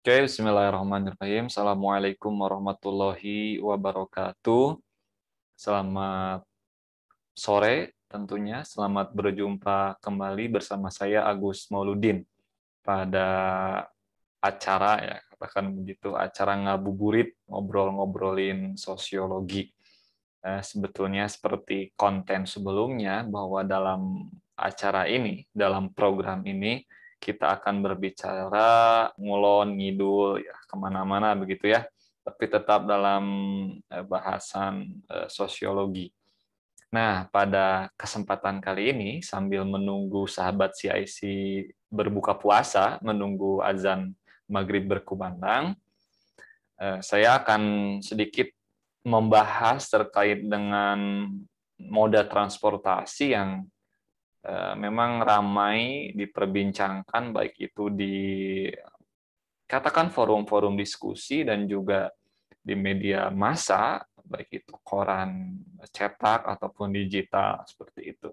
Oke, okay, bismillahirrahmanirrahim. Assalamualaikum warahmatullahi wabarakatuh. Selamat sore tentunya. Selamat berjumpa kembali bersama saya Agus Mauludin pada acara ya, katakan begitu, acara ngabuburit ngobrol-ngobrolin sosiologi. Nah, sebetulnya seperti konten sebelumnya bahwa dalam acara ini, dalam program ini kita akan berbicara ngulon ngidul ya kemana-mana begitu ya tapi tetap dalam eh, bahasan eh, sosiologi. Nah, pada kesempatan kali ini sambil menunggu sahabat CIC berbuka puasa, menunggu azan maghrib berkumandang, eh, saya akan sedikit membahas terkait dengan moda transportasi yang Eh, memang ramai diperbincangkan baik itu di katakan forum-forum diskusi dan juga di media massa baik itu koran cetak ataupun digital seperti itu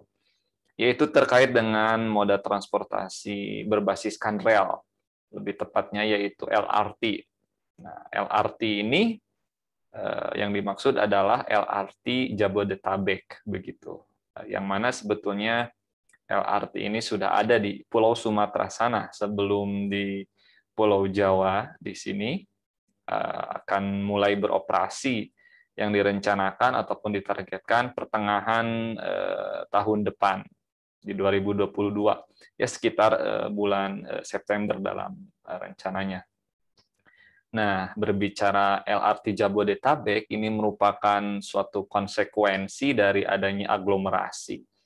yaitu terkait dengan moda transportasi berbasiskan rel lebih tepatnya yaitu LRT nah LRT ini eh, yang dimaksud adalah LRT Jabodetabek begitu yang mana sebetulnya LRT ini sudah ada di Pulau Sumatera sana sebelum di Pulau Jawa di sini eh, akan mulai beroperasi yang direncanakan ataupun ditargetkan pertengahan eh, tahun depan di 2022 ya sekitar eh, bulan September dalam rencananya. Nah, berbicara LRT Jabodetabek ini merupakan suatu konsekuensi dari adanya aglomerasi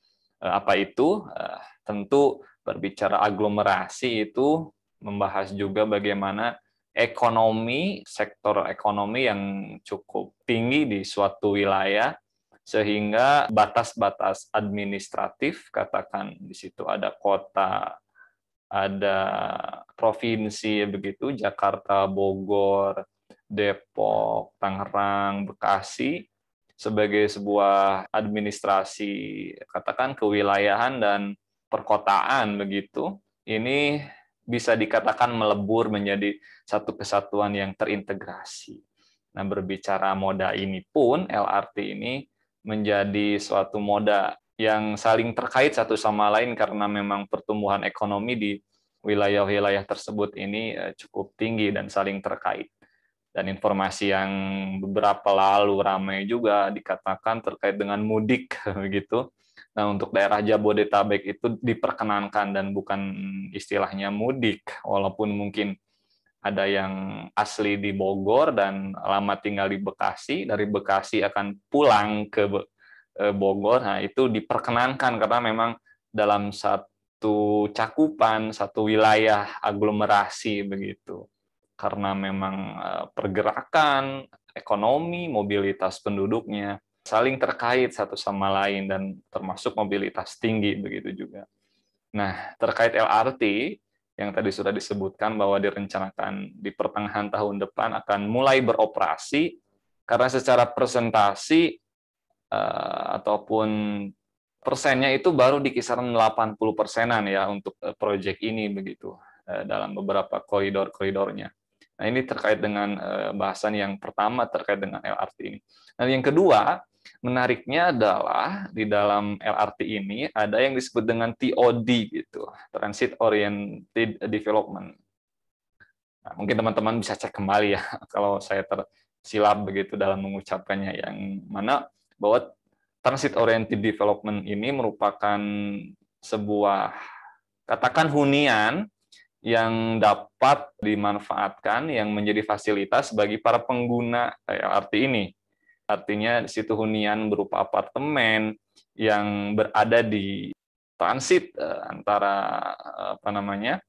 Eh, apa itu? Eh, tentu berbicara aglomerasi itu membahas juga bagaimana ekonomi, sektor ekonomi yang cukup tinggi di suatu wilayah sehingga batas-batas administratif katakan di situ ada kota ada provinsi begitu Jakarta, Bogor, Depok, Tangerang, Bekasi sebagai sebuah administrasi katakan kewilayahan dan perkotaan begitu ini bisa dikatakan melebur menjadi satu kesatuan yang terintegrasi. Nah, berbicara moda ini pun LRT ini menjadi suatu moda yang saling terkait satu sama lain karena memang pertumbuhan ekonomi di wilayah-wilayah tersebut ini eh, cukup tinggi dan saling terkait dan informasi yang beberapa lalu ramai juga dikatakan terkait dengan mudik begitu. Nah, untuk daerah Jabodetabek itu diperkenankan dan bukan istilahnya mudik, walaupun mungkin ada yang asli di Bogor dan lama tinggal di Bekasi, dari Bekasi akan pulang ke e, Bogor. Nah, itu diperkenankan karena memang dalam satu cakupan, satu wilayah aglomerasi begitu karena memang eh, pergerakan, ekonomi, mobilitas penduduknya saling terkait satu sama lain dan termasuk mobilitas tinggi begitu juga. Nah, terkait LRT yang tadi sudah disebutkan bahwa direncanakan di pertengahan tahun depan akan mulai beroperasi karena secara presentasi eh, ataupun persennya itu baru di kisaran 80 persenan ya untuk eh, proyek ini begitu eh, dalam beberapa koridor-koridornya. Nah, ini terkait dengan eh, bahasan yang pertama terkait dengan LRT ini. Nah, yang kedua, menariknya adalah di dalam LRT ini ada yang disebut dengan TOD gitu, Transit Oriented Development. Nah, mungkin teman-teman bisa cek kembali ya kalau saya tersilap begitu dalam mengucapkannya yang mana bahwa transit oriented development ini merupakan sebuah katakan hunian yang dapat dimanfaatkan, yang menjadi fasilitas bagi para pengguna LRT eh, ini. Artinya situ hunian berupa apartemen yang berada di transit eh, antara apa namanya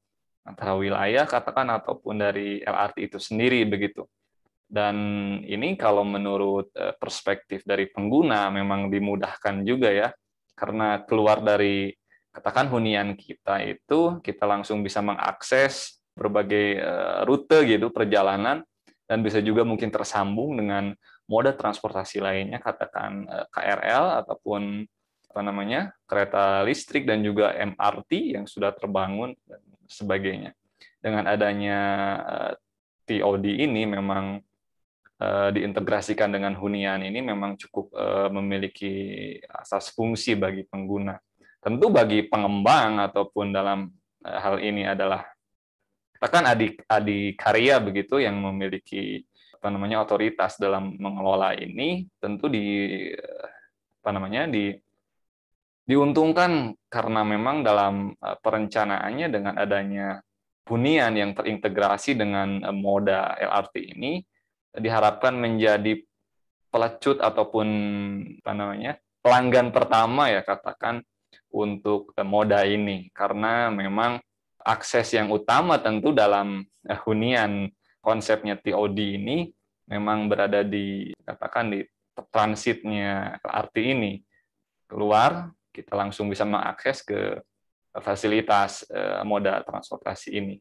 antara wilayah katakan ataupun dari LRT itu sendiri begitu. Dan ini kalau menurut eh, perspektif dari pengguna memang dimudahkan juga ya karena keluar dari katakan hunian kita itu kita langsung bisa mengakses berbagai eh, rute gitu perjalanan dan bisa juga mungkin tersambung dengan moda transportasi lainnya katakan eh, KRL ataupun apa namanya kereta listrik dan juga MRT yang sudah terbangun dan sebagainya dengan adanya eh, TOD ini memang diintegrasikan dengan hunian ini memang cukup memiliki asas fungsi bagi pengguna Tentu bagi pengembang ataupun dalam eh, hal ini adalah katakan adik adik karya begitu yang memiliki apa namanya otoritas dalam mengelola ini tentu di apa namanya di diuntungkan karena memang dalam eh, perencanaannya dengan adanya hunian yang terintegrasi dengan eh, moda LRT ini diharapkan menjadi pelecut ataupun apa namanya pelanggan pertama ya katakan untuk eh, moda ini karena memang akses yang utama tentu dalam eh, hunian konsepnya TOD ini memang berada di katakan di transitnya arti ini keluar kita langsung bisa mengakses ke fasilitas eh, moda transportasi ini.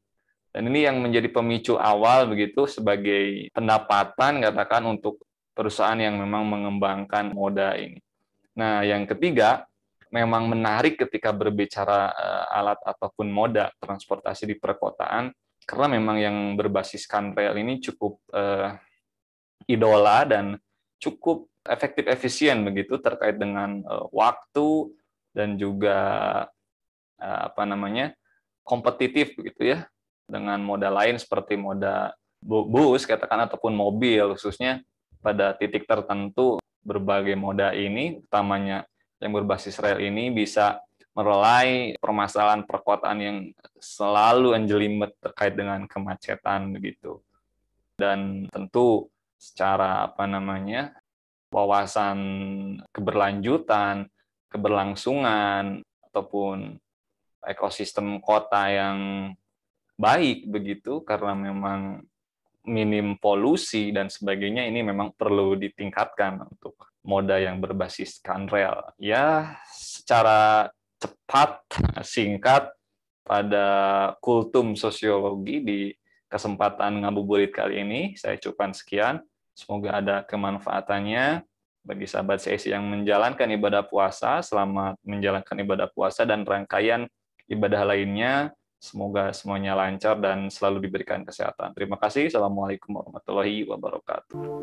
Dan ini yang menjadi pemicu awal begitu sebagai pendapatan katakan untuk perusahaan yang memang mengembangkan moda ini. Nah, yang ketiga memang menarik ketika berbicara eh, alat ataupun moda transportasi di perkotaan karena memang yang berbasiskan rel ini cukup uh, idola dan cukup efektif efisien begitu terkait dengan uh, waktu dan juga uh, apa namanya kompetitif begitu ya dengan moda lain seperti moda bus katakan ataupun mobil khususnya pada titik tertentu berbagai moda ini utamanya yang berbasis rel ini bisa merelai permasalahan perkotaan yang selalu anjelimet terkait dengan kemacetan begitu. Dan tentu secara apa namanya wawasan keberlanjutan, keberlangsungan ataupun ekosistem kota yang baik begitu karena memang minim polusi dan sebagainya ini memang perlu ditingkatkan untuk moda yang berbasiskan rel. Ya, secara cepat, singkat, pada kultum sosiologi di kesempatan ngabuburit kali ini, saya cukupkan sekian. Semoga ada kemanfaatannya bagi sahabat sesi yang menjalankan ibadah puasa, selamat menjalankan ibadah puasa dan rangkaian ibadah lainnya. Semoga semuanya lancar dan selalu diberikan kesehatan. Terima kasih. Assalamualaikum warahmatullahi wabarakatuh.